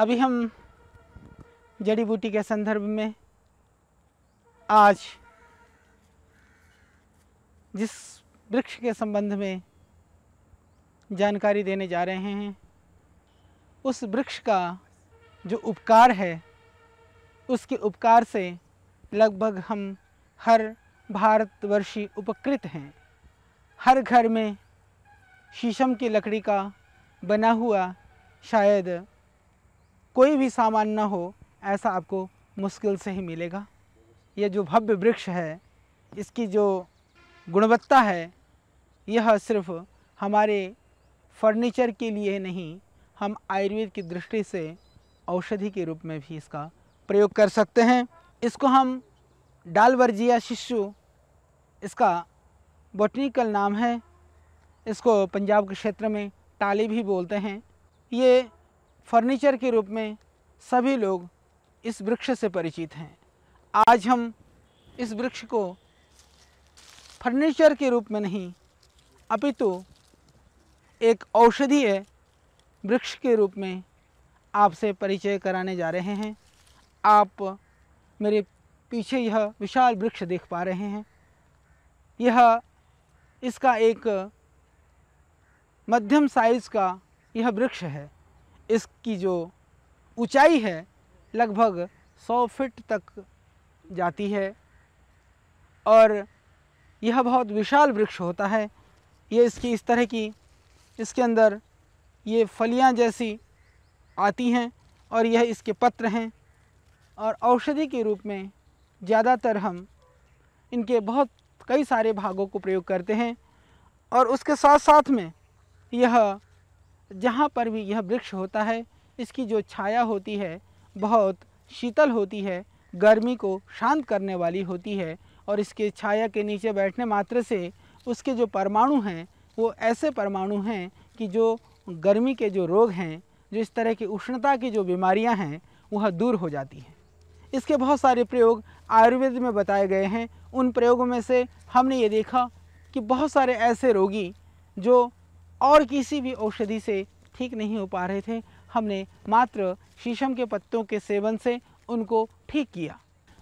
अभी हम जड़ी बूटी के संदर्भ में आज जिस वृक्ष के संबंध में जानकारी देने जा रहे हैं उस वृक्ष का जो उपकार है उसके उपकार से लगभग हम हर भारतवर्षी उपकृत हैं हर घर में शीशम की लकड़ी का बना हुआ शायद कोई भी सामान ना हो ऐसा आपको मुश्किल से ही मिलेगा ये जो भव्य वृक्ष है इसकी जो गुणवत्ता है यह सिर्फ हमारे फर्नीचर के लिए नहीं हम आयुर्वेद की दृष्टि से औषधि के रूप में भी इसका प्रयोग कर सकते हैं इसको हम डालवर्जिया शिशु इसका बोटनिकल नाम है इसको पंजाब के क्षेत्र में टाली भी बोलते हैं ये फर्नीचर के रूप में सभी लोग इस वृक्ष से परिचित हैं आज हम इस वृक्ष को फर्नीचर के रूप में नहीं अपितु तो एक औषधीय वृक्ष के रूप में आपसे परिचय कराने जा रहे हैं आप मेरे पीछे यह विशाल वृक्ष देख पा रहे हैं यह इसका एक मध्यम साइज़ का यह वृक्ष है इसकी जो ऊंचाई है लगभग 100 फीट तक जाती है और यह बहुत विशाल वृक्ष होता है ये इसकी इस तरह की इसके अंदर ये फलियां जैसी आती हैं और यह इसके पत्र हैं और औषधि के रूप में ज़्यादातर हम इनके बहुत कई सारे भागों को प्रयोग करते हैं और उसके साथ साथ में यह जहाँ पर भी यह वृक्ष होता है इसकी जो छाया होती है बहुत शीतल होती है गर्मी को शांत करने वाली होती है और इसके छाया के नीचे बैठने मात्र से उसके जो परमाणु हैं वो ऐसे परमाणु हैं कि जो गर्मी के जो रोग हैं जो इस तरह की उष्णता की जो बीमारियां हैं वह दूर हो जाती हैं इसके बहुत सारे प्रयोग आयुर्वेद में बताए गए हैं उन प्रयोगों में से हमने ये देखा कि बहुत सारे ऐसे रोगी जो और किसी भी औषधि से ठीक नहीं हो पा रहे थे हमने मात्र शीशम के पत्तों के सेवन से उनको ठीक किया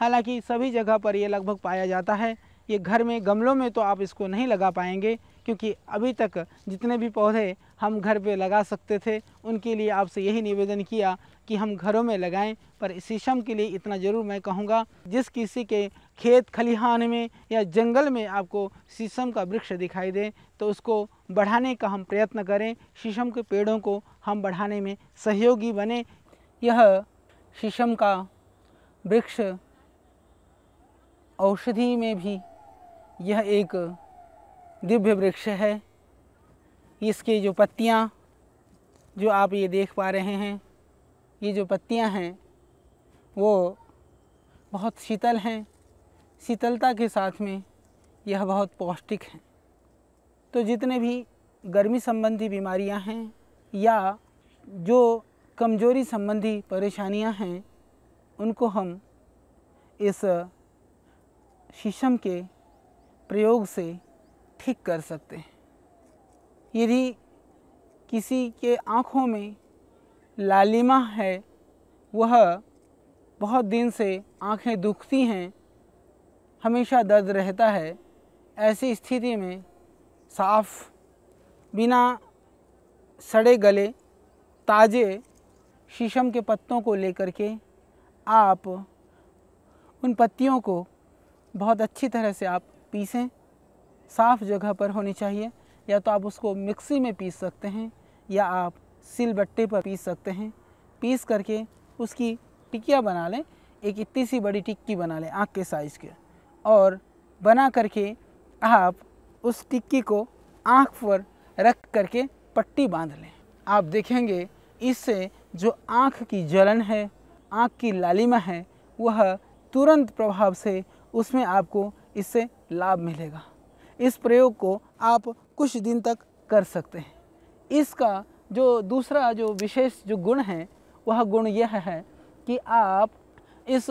हालांकि सभी जगह पर यह लगभग पाया जाता है ये घर में गमलों में तो आप इसको नहीं लगा पाएंगे क्योंकि अभी तक जितने भी पौधे हम घर पे लगा सकते थे उनके लिए आपसे यही निवेदन किया कि हम घरों में लगाएं पर शीशम के लिए इतना ज़रूर मैं कहूँगा जिस किसी के खेत खलिहान में या जंगल में आपको शीशम का वृक्ष दिखाई दे तो उसको बढ़ाने का हम प्रयत्न करें शीशम के पेड़ों को हम बढ़ाने में सहयोगी बने यह शीशम का वृक्ष औषधि में भी यह एक दिव्य वृक्ष है इसके जो पत्तियाँ जो आप ये देख पा रहे हैं ये जो पत्तियाँ हैं वो बहुत शीतल हैं शीतलता के साथ में यह बहुत पौष्टिक हैं तो जितने भी गर्मी संबंधी बीमारियां हैं या जो कमजोरी संबंधी परेशानियां हैं उनको हम इस शीशम के प्रयोग से ठीक कर सकते हैं यदि किसी के आँखों में लालिमा है वह बहुत दिन से आँखें दुखती हैं हमेशा दर्द रहता है ऐसी स्थिति में साफ बिना सड़े गले ताजे शीशम के पत्तों को लेकर के आप उन पत्तियों को बहुत अच्छी तरह से आप पीसें साफ़ जगह पर होनी चाहिए या तो आप उसको मिक्सी में पीस सकते हैं या आप सिल बट्टे पर पीस सकते हैं पीस करके उसकी टिकिया बना लें एक इतनी सी बड़ी टिक्की बना लें आँख के साइज़ के और बना करके आप उस टिक्की को आँख पर रख करके पट्टी बांध लें आप देखेंगे इससे जो आँख की जलन है आँख की लालिमा है वह तुरंत प्रभाव से उसमें आपको इससे लाभ मिलेगा इस प्रयोग को आप कुछ दिन तक कर सकते हैं इसका जो दूसरा जो विशेष जो गुण है वह गुण यह है कि आप इस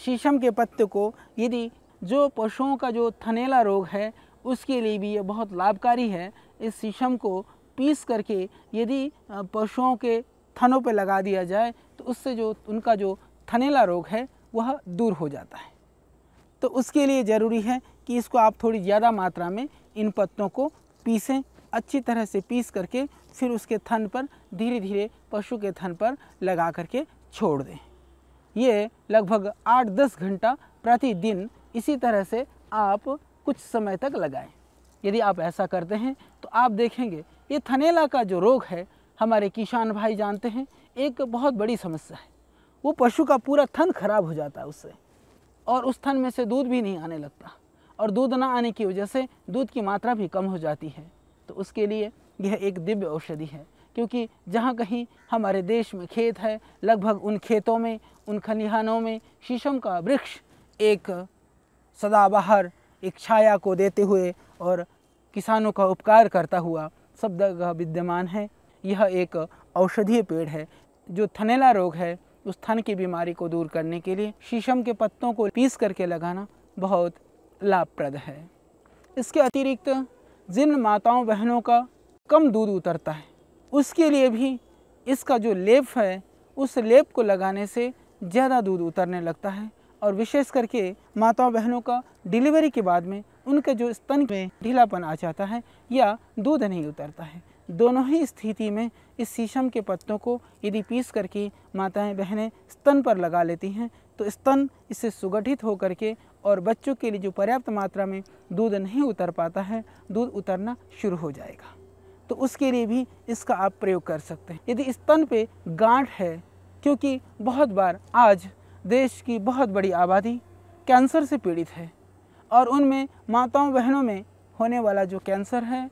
शीशम के पत्ते को यदि जो पशुओं का जो थनेला रोग है उसके लिए भी ये बहुत लाभकारी है इस शीशम को पीस करके यदि पशुओं के थनों पर लगा दिया जाए तो उससे जो उनका जो थनेला रोग है वह दूर हो जाता है तो उसके लिए ज़रूरी है कि इसको आप थोड़ी ज़्यादा मात्रा में इन पत्तों को पीसें अच्छी तरह से पीस करके फिर उसके थन पर धीरे धीरे पशु के थन पर लगा करके छोड़ दें ये लगभग आठ दस घंटा प्रतिदिन इसी तरह से आप कुछ समय तक लगाएं यदि आप ऐसा करते हैं तो आप देखेंगे ये थनेला का जो रोग है हमारे किसान भाई जानते हैं एक बहुत बड़ी समस्या है वो पशु का पूरा थन खराब हो जाता है उससे और उस थन में से दूध भी नहीं आने लगता और दूध ना आने की वजह से दूध की मात्रा भी कम हो जाती है तो उसके लिए यह एक दिव्य औषधि है क्योंकि जहाँ कहीं हमारे देश में खेत है लगभग उन खेतों में उन खलिहानों में शीशम का वृक्ष एक सदाबहार एक छाया को देते हुए और किसानों का उपकार करता हुआ सब जगह विद्यमान है यह एक औषधीय पेड़ है जो थनेला रोग है उस थन की बीमारी को दूर करने के लिए शीशम के पत्तों को पीस करके लगाना बहुत लाभप्रद है इसके अतिरिक्त जिन माताओं बहनों का कम दूध उतरता है उसके लिए भी इसका जो लेप है उस लेप को लगाने से ज़्यादा दूध उतरने लगता है और विशेष करके माताओं बहनों का डिलीवरी के बाद में उनके जो स्तन में ढीलापन आ जाता है या दूध नहीं उतरता है दोनों ही स्थिति में इस शीशम के पत्तों को यदि पीस करके माताएं बहनें स्तन पर लगा लेती हैं तो स्तन इससे सुगठित होकर के और बच्चों के लिए जो पर्याप्त मात्रा में दूध नहीं उतर पाता है दूध उतरना शुरू हो जाएगा तो उसके लिए भी इसका आप प्रयोग कर सकते हैं यदि स्तन पे गांठ है क्योंकि बहुत बार आज देश की बहुत बड़ी आबादी कैंसर से पीड़ित है और उनमें माताओं बहनों में होने वाला जो कैंसर है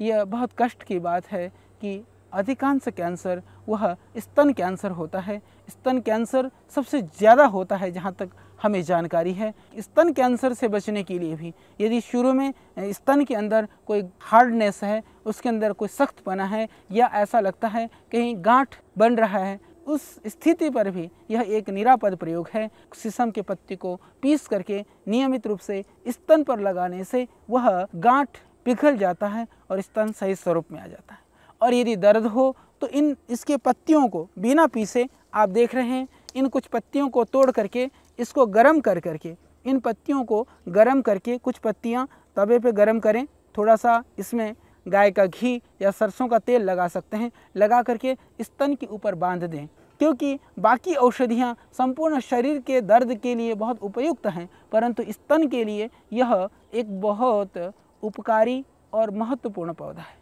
यह बहुत कष्ट की बात है कि अधिकांश कैंसर वह स्तन कैंसर होता है स्तन कैंसर सबसे ज़्यादा होता है जहाँ तक हमें जानकारी है स्तन कैंसर से बचने के लिए भी यदि शुरू में स्तन के अंदर कोई हार्डनेस है उसके अंदर कोई सख्त बना है या ऐसा लगता है कहीं गांठ बन रहा है उस स्थिति पर भी यह एक निरापद प्रयोग है शीशम के पत्ते को पीस करके नियमित रूप से स्तन पर लगाने से वह गांठ पिघल जाता है और स्तन सही स्वरूप में आ जाता है और यदि दर्द हो तो इन इसके पत्तियों को बिना पीसे आप देख रहे हैं इन कुछ पत्तियों को तोड़ करके इसको गर्म कर करके इन पत्तियों को गर्म करके कुछ पत्तियाँ तवे पे गर्म करें थोड़ा सा इसमें गाय का घी या सरसों का तेल लगा सकते हैं लगा करके इस तन के ऊपर बांध दें क्योंकि बाकी औषधियाँ संपूर्ण शरीर के दर्द के लिए बहुत उपयुक्त हैं परंतु इस तन के लिए यह एक बहुत उपकारी और महत्वपूर्ण पौधा है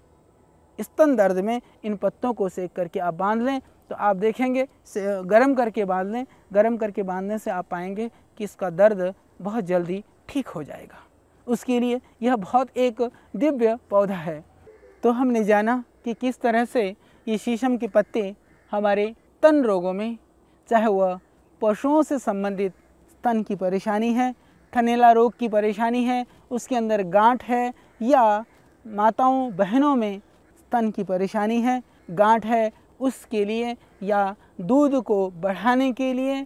स्तन दर्द में इन पत्तों को सेक करके आप बांध लें तो आप देखेंगे गर्म करके बांध लें गर्म करके बांधने से आप पाएंगे कि इसका दर्द बहुत जल्दी ठीक हो जाएगा उसके लिए यह बहुत एक दिव्य पौधा है तो हमने जाना कि किस तरह से ये शीशम के पत्ते हमारे तन रोगों में चाहे वह पशुओं से संबंधित तन की परेशानी है थनेला रोग की परेशानी है उसके अंदर गांठ है या माताओं बहनों में तन की परेशानी है गांठ है उसके लिए या दूध को बढ़ाने के लिए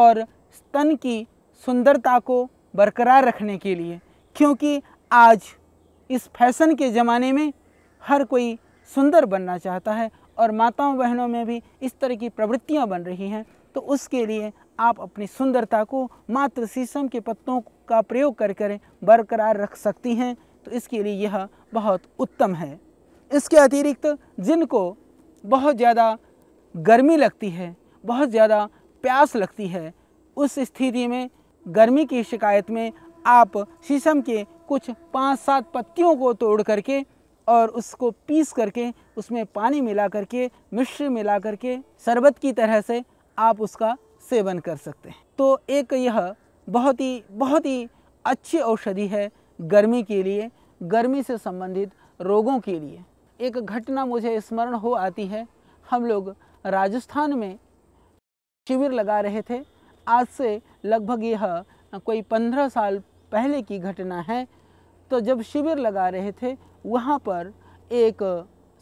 और स्तन की सुंदरता को बरकरार रखने के लिए क्योंकि आज इस फैशन के ज़माने में हर कोई सुंदर बनना चाहता है और माताओं बहनों में भी इस तरह की प्रवृत्तियां बन रही हैं तो उसके लिए आप अपनी सुंदरता को मात्र शीशम के पत्तों का प्रयोग कर कर बरकरार रख सकती हैं तो इसके लिए यह बहुत उत्तम है इसके अतिरिक्त जिनको बहुत ज़्यादा गर्मी लगती है बहुत ज़्यादा प्यास लगती है उस स्थिति में गर्मी की शिकायत में आप शीशम के कुछ पाँच सात पत्तियों को तोड़ करके और उसको पीस करके उसमें पानी मिला करके मिश्र मिला करके शरबत की तरह से आप उसका सेवन कर सकते हैं तो एक यह बहुत ही बहुत ही अच्छी औषधि है गर्मी के लिए गर्मी से संबंधित रोगों के लिए एक घटना मुझे स्मरण हो आती है हम लोग राजस्थान में शिविर लगा रहे थे आज से लगभग यह कोई पंद्रह साल पहले की घटना है तो जब शिविर लगा रहे थे वहाँ पर एक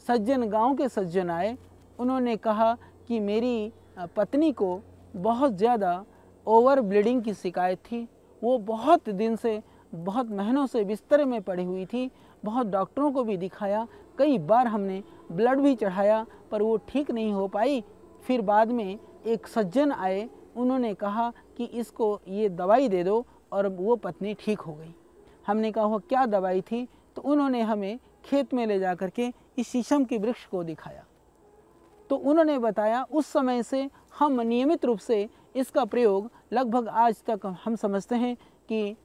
सज्जन गांव के सज्जन आए उन्होंने कहा कि मेरी पत्नी को बहुत ज़्यादा ओवर ब्लीडिंग की शिकायत थी वो बहुत दिन से बहुत महीनों से बिस्तर में पड़ी हुई थी बहुत डॉक्टरों को भी दिखाया कई बार हमने ब्लड भी चढ़ाया पर वो ठीक नहीं हो पाई फिर बाद में एक सज्जन आए उन्होंने कहा कि इसको ये दवाई दे दो और वो पत्नी ठीक हो गई हमने कहा वो क्या दवाई थी तो उन्होंने हमें खेत में ले जा करके के इस शीशम के वृक्ष को दिखाया तो उन्होंने बताया उस समय से हम नियमित रूप से इसका प्रयोग लगभग आज तक हम समझते हैं कि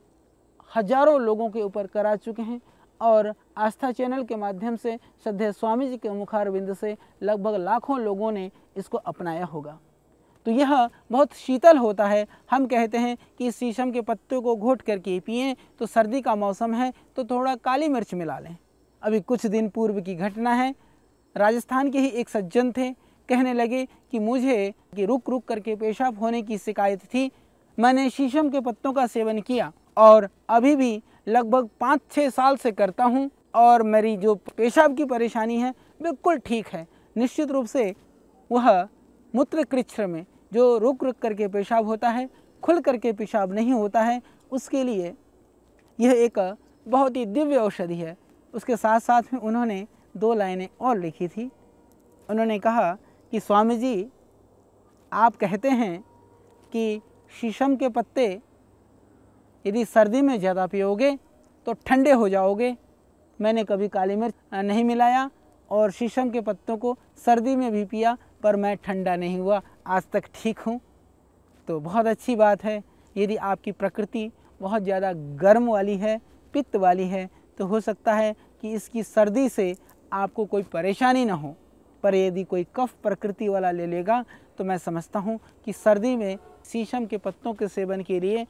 हजारों लोगों के ऊपर करा चुके हैं और आस्था चैनल के माध्यम से श्रद्धेय स्वामी जी के मुखारविंद से लगभग लाखों लोगों ने इसको अपनाया होगा तो यह बहुत शीतल होता है हम कहते हैं कि शीशम के पत्तों को घोट करके पिए तो सर्दी का मौसम है तो थोड़ा काली मिर्च मिला लें अभी कुछ दिन पूर्व की घटना है राजस्थान के ही एक सज्जन थे कहने लगे कि मुझे कि रुक रुक करके पेशाब होने की शिकायत थी मैंने शीशम के पत्तों का सेवन किया और अभी भी लगभग पाँच छः साल से करता हूँ और मेरी जो पेशाब की परेशानी है बिल्कुल ठीक है निश्चित रूप से वह मूत्र कृच्छ्र में जो रुक रुक करके पेशाब होता है खुल करके पेशाब नहीं होता है उसके लिए यह एक बहुत ही दिव्य औषधि है उसके साथ साथ में उन्होंने दो लाइनें और लिखी थी उन्होंने कहा कि स्वामी जी आप कहते हैं कि शीशम के पत्ते यदि सर्दी में ज़्यादा पियोगे तो ठंडे हो जाओगे मैंने कभी काली मिर्च नहीं मिलाया और शीशम के पत्तों को सर्दी में भी पिया पर मैं ठंडा नहीं हुआ आज तक ठीक हूँ तो बहुत अच्छी बात है यदि आपकी प्रकृति बहुत ज़्यादा गर्म वाली है पित्त वाली है तो हो सकता है कि इसकी सर्दी से आपको कोई परेशानी ना हो पर यदि कोई कफ प्रकृति वाला ले लेगा तो मैं समझता हूँ कि सर्दी में शीशम के पत्तों के सेवन के लिए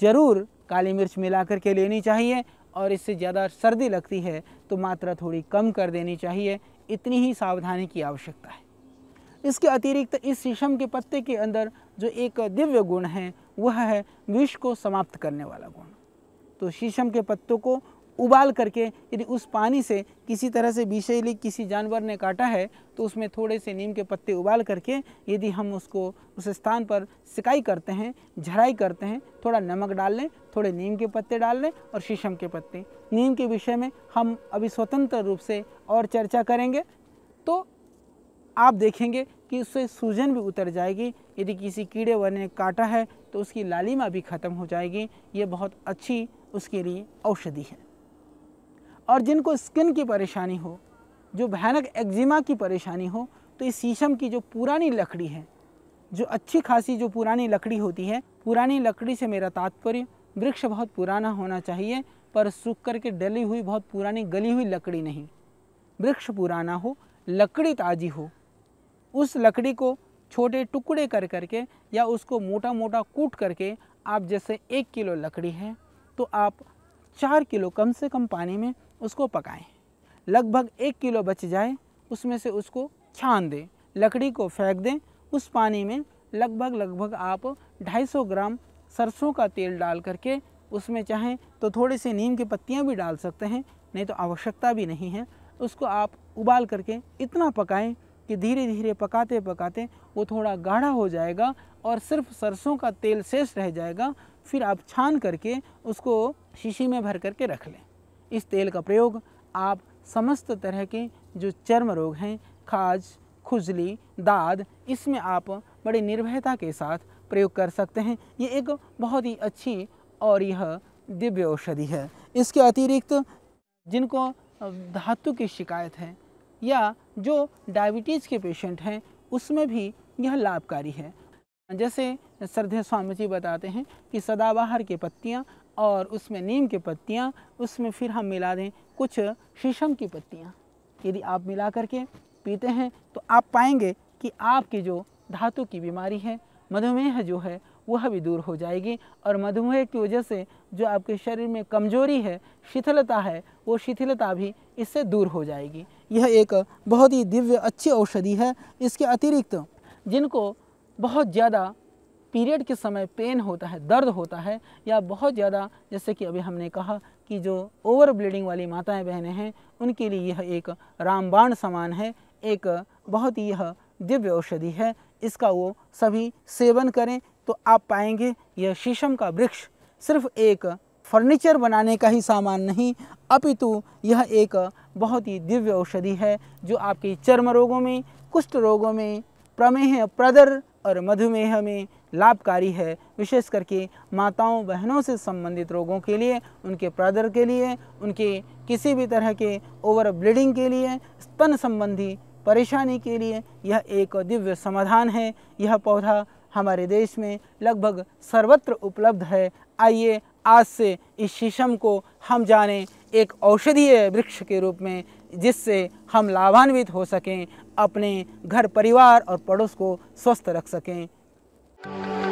ज़रूर काली मिर्च मिला कर के लेनी चाहिए और इससे ज़्यादा सर्दी लगती है तो मात्रा थोड़ी कम कर देनी चाहिए इतनी ही सावधानी की आवश्यकता है इसके अतिरिक्त इस शीशम के पत्ते के अंदर जो एक दिव्य गुण है वह है विष को समाप्त करने वाला गुण तो शीशम के पत्तों को उबाल करके यदि उस पानी से किसी तरह से विषैली किसी जानवर ने काटा है तो उसमें थोड़े से नीम के पत्ते उबाल करके यदि हम उसको उस स्थान पर सिकाई करते हैं झराई करते हैं थोड़ा नमक डाल लें थोड़े नीम के पत्ते डाल लें और शीशम के पत्ते नीम के विषय में हम अभी स्वतंत्र रूप से और चर्चा करेंगे तो आप देखेंगे कि उससे सूजन भी उतर जाएगी यदि किसी कीड़े वर ने काटा है तो उसकी लालिमा भी ख़त्म हो जाएगी ये बहुत अच्छी उसके लिए औषधि है और जिनको स्किन की परेशानी हो जो भयानक एक्जिमा की परेशानी हो तो इस शीशम की जो पुरानी लकड़ी है जो अच्छी खासी जो पुरानी लकड़ी होती है पुरानी लकड़ी से मेरा तात्पर्य वृक्ष बहुत पुराना होना चाहिए पर सूख करके डली हुई बहुत पुरानी गली हुई लकड़ी नहीं वृक्ष पुराना हो लकड़ी ताज़ी हो उस लकड़ी को छोटे टुकड़े कर करके या उसको मोटा मोटा कूट करके आप जैसे एक किलो लकड़ी है तो आप चार किलो कम से कम पानी में उसको पकाएं लगभग एक किलो बच जाए उसमें से उसको छान दें लकड़ी को फेंक दें उस पानी में लगभग लगभग आप 250 ग्राम सरसों का तेल डाल करके उसमें चाहें तो थोड़े से नीम की पत्तियां भी डाल सकते हैं नहीं तो आवश्यकता भी नहीं है उसको आप उबाल करके इतना पकाएं कि धीरे धीरे पकाते पकाते वो थोड़ा गाढ़ा हो जाएगा और सिर्फ सरसों का तेल शेष रह जाएगा फिर आप छान करके उसको शीशी में भर करके रख लें इस तेल का प्रयोग आप समस्त तरह के जो चर्म रोग हैं खाज खुजली दाद इसमें आप बड़ी निर्भयता के साथ प्रयोग कर सकते हैं ये एक बहुत ही अच्छी और यह दिव्य औषधि है इसके अतिरिक्त जिनको धातु की शिकायत है या जो डायबिटीज़ के पेशेंट हैं उसमें भी यह लाभकारी है जैसे श्रद्धे स्वामी जी बताते हैं कि सदाबहार के पत्तियाँ और उसमें नीम की पत्तियाँ उसमें फिर हम मिला दें कुछ शीशम की पत्तियाँ यदि आप मिला करके पीते हैं तो आप पाएंगे कि आपकी जो धातु की बीमारी है मधुमेह जो है वह भी दूर हो जाएगी और मधुमेह की वजह से जो आपके शरीर में कमजोरी है शिथिलता है वो शिथिलता भी इससे दूर हो जाएगी यह एक बहुत ही दिव्य अच्छी औषधि है इसके अतिरिक्त जिनको बहुत ज़्यादा पीरियड के समय पेन होता है दर्द होता है या बहुत ज़्यादा जैसे कि अभी हमने कहा कि जो ओवर ब्लीडिंग वाली माताएं बहनें हैं उनके लिए यह एक रामबाण समान है एक बहुत ही यह दिव्य औषधि है इसका वो सभी सेवन करें तो आप पाएंगे यह शीशम का वृक्ष सिर्फ एक फर्नीचर बनाने का ही सामान नहीं अपितु यह एक बहुत ही दिव्य औषधि है जो आपके चर्म रोगों में कुष्ठ रोगों में प्रमेह प्रदर और मधुमेह में लाभकारी है विशेष करके माताओं बहनों से संबंधित रोगों के लिए उनके प्रदर के लिए उनके किसी भी तरह के ओवर ब्लीडिंग के लिए स्तन संबंधी परेशानी के लिए यह एक दिव्य समाधान है यह पौधा हमारे देश में लगभग सर्वत्र उपलब्ध है आइए आज से इस शीशम को हम जानें एक औषधीय वृक्ष के रूप में जिससे हम लाभान्वित हो सकें अपने घर परिवार और पड़ोस को स्वस्थ रख सकें Thank you.